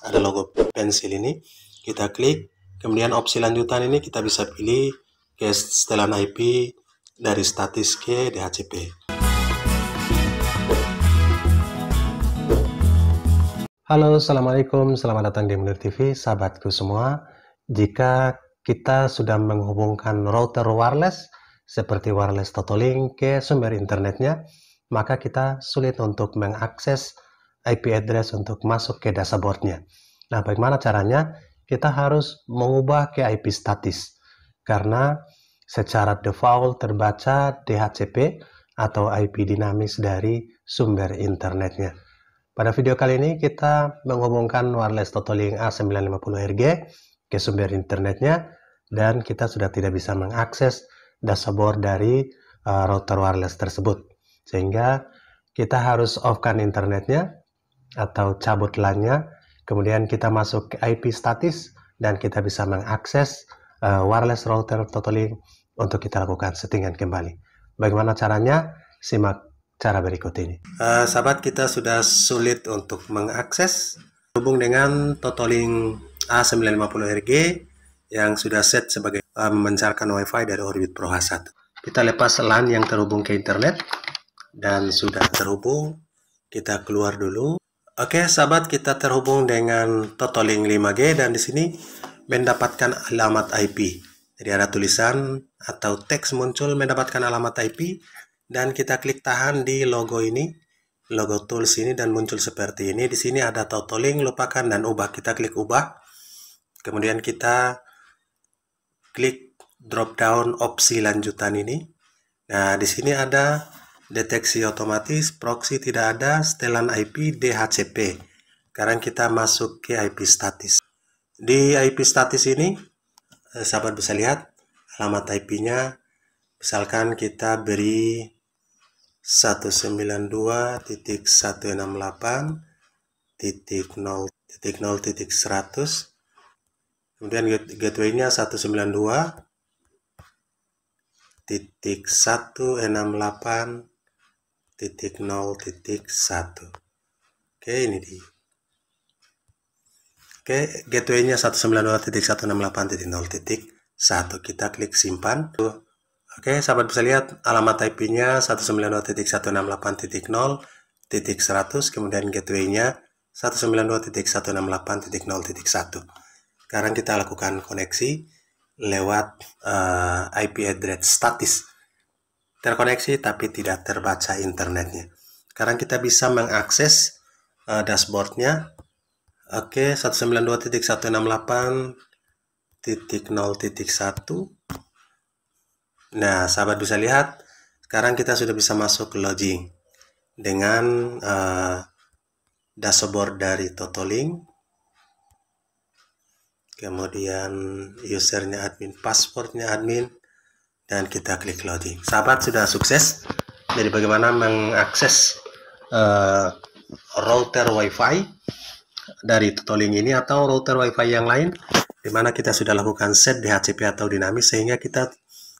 ada logo pensil ini kita klik kemudian opsi lanjutan ini kita bisa pilih ke setelan IP dari statis ke DHCP Halo, Assalamualaikum, selamat datang di Munir TV, sahabatku semua. Jika kita sudah menghubungkan router wireless seperti wireless Totolink ke sumber internetnya, maka kita sulit untuk mengakses IP address untuk masuk ke dashboardnya. Nah, bagaimana caranya? Kita harus mengubah ke IP statis karena secara default terbaca DHCP atau IP dinamis dari sumber internetnya. Pada video kali ini kita menghubungkan wireless Totolink A950RG ke sumber internetnya dan kita sudah tidak bisa mengakses dashboard dari eh, router wireless tersebut. Sehingga kita harus off-kan internetnya atau cabut LAN-nya. Kemudian kita masuk ke IP statis dan kita bisa mengakses uh, wireless router totaling untuk kita lakukan settingan kembali. Bagaimana caranya? Simak cara berikut ini. Uh, sahabat kita sudah sulit untuk mengakses hubung dengan Totolink A950RG yang sudah set sebagai uh, eh, memancarkan WiFi dari Orbit Pro H1. Kita lepas LAN yang terhubung ke internet dan sudah terhubung. Kita keluar dulu. Oke sahabat kita terhubung dengan totoling 5G dan di sini mendapatkan alamat IP. Jadi ada tulisan atau teks muncul mendapatkan alamat IP dan kita klik tahan di logo ini, logo tools ini dan muncul seperti ini. Di sini ada totoling lupakan dan ubah. Kita klik ubah. Kemudian kita klik drop down opsi lanjutan ini. Nah, di sini ada deteksi otomatis, proxy tidak ada, setelan IP DHCP. Sekarang kita masuk ke IP statis. Di IP statis ini, eh, sahabat bisa lihat alamat IP-nya. Misalkan kita beri 192.168.0.0.100 kemudian gateway-nya 192 titik nol titik satu oke ini di oke gatewaynya satu sembilan dua titik satu enam delapan titik nol titik satu kita klik simpan tu oke sahabat bisa lihat alamat IP-nya satu sembilan dua titik satu enam delapan titik nol titik seratus kemudian gatewaynya satu sembilan dua titik satu enam delapan titik nol titik satu sekarang kita lakukan koneksi lewat eh, ip address statis terkoneksi tapi tidak terbaca internetnya. Sekarang kita bisa mengakses uh, dashboardnya. Oke, okay, 192.168.0.1. Nah, sahabat bisa lihat, sekarang kita sudah bisa masuk ke login dengan uh, dashboard dari Totolink. Kemudian usernya admin, passwordnya admin dan kita klik loading sahabat sudah sukses jadi bagaimana mengakses uh, router wifi dari tutorial ini atau router wifi yang lain dimana kita sudah lakukan set DHCP atau dinamis sehingga kita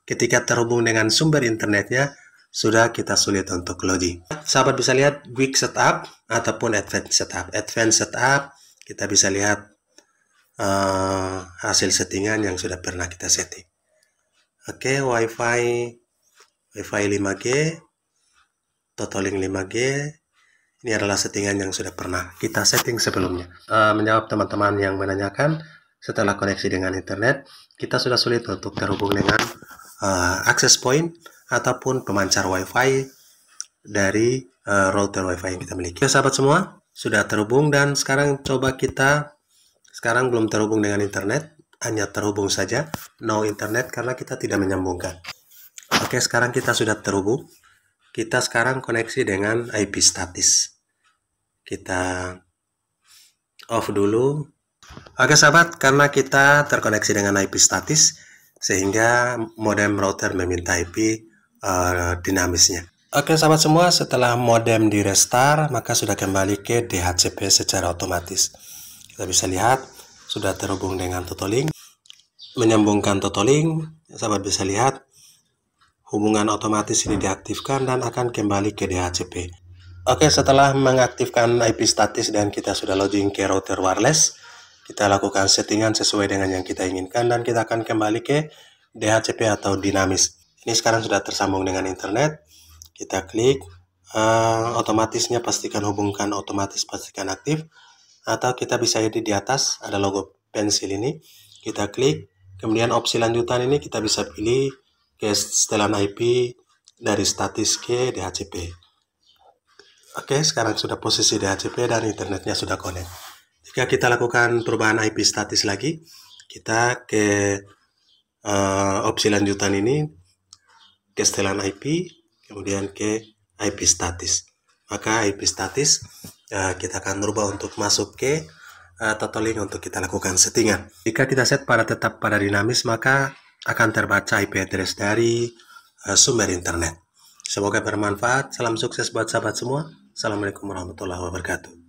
ketika terhubung dengan sumber internetnya sudah kita sulit untuk loading. Sahabat bisa lihat quick setup ataupun advanced setup. Advanced setup kita bisa lihat uh, hasil settingan yang sudah pernah kita setting. Oke, okay, WiFi WiFi 5G, totaling 5G. Ini adalah settingan yang sudah pernah kita setting sebelumnya. Uh, menjawab teman-teman yang menanyakan, setelah koneksi dengan internet, kita sudah sulit untuk terhubung dengan uh, access point ataupun pemancar WiFi dari uh, router WiFi yang kita miliki. Oke, ya, sahabat semua, sudah terhubung dan sekarang coba kita sekarang belum terhubung dengan internet hanya terhubung saja, no internet karena kita tidak menyambungkan. Oke, sekarang kita sudah terhubung. Kita sekarang koneksi dengan IP statis. Kita off dulu. Oke sahabat, karena kita terkoneksi dengan IP statis, sehingga modem router meminta IP uh, eh, dinamisnya. Oke sahabat semua, setelah modem di restart, maka sudah kembali ke DHCP secara otomatis. Kita bisa lihat sudah terhubung dengan Totolink. Menyambungkan Totolink, sahabat bisa lihat hubungan otomatis ini diaktifkan dan akan kembali ke DHCP. Oke, setelah mengaktifkan IP statis dan kita sudah login ke router wireless, kita lakukan settingan sesuai dengan yang kita inginkan dan kita akan kembali ke DHCP atau dinamis. Ini sekarang sudah tersambung dengan internet. Kita klik uh, otomatisnya pastikan hubungkan otomatis pastikan aktif atau kita bisa edit di atas ada logo pensil ini kita klik kemudian opsi lanjutan ini kita bisa pilih ke setelan IP dari statis ke DHCP oke sekarang sudah posisi DHCP dan internetnya sudah connect jika kita lakukan perubahan IP statis lagi kita ke uh, opsi lanjutan ini ke setelan IP kemudian ke IP statis maka IP statis Eh, kita akan rubah untuk masuk ke uh, eh, totaling untuk kita lakukan settingan. Jika kita set pada tetap pada dinamis, maka akan terbaca IP address dari eh, sumber internet. Semoga bermanfaat. Salam sukses buat sahabat semua. Assalamualaikum warahmatullahi wabarakatuh.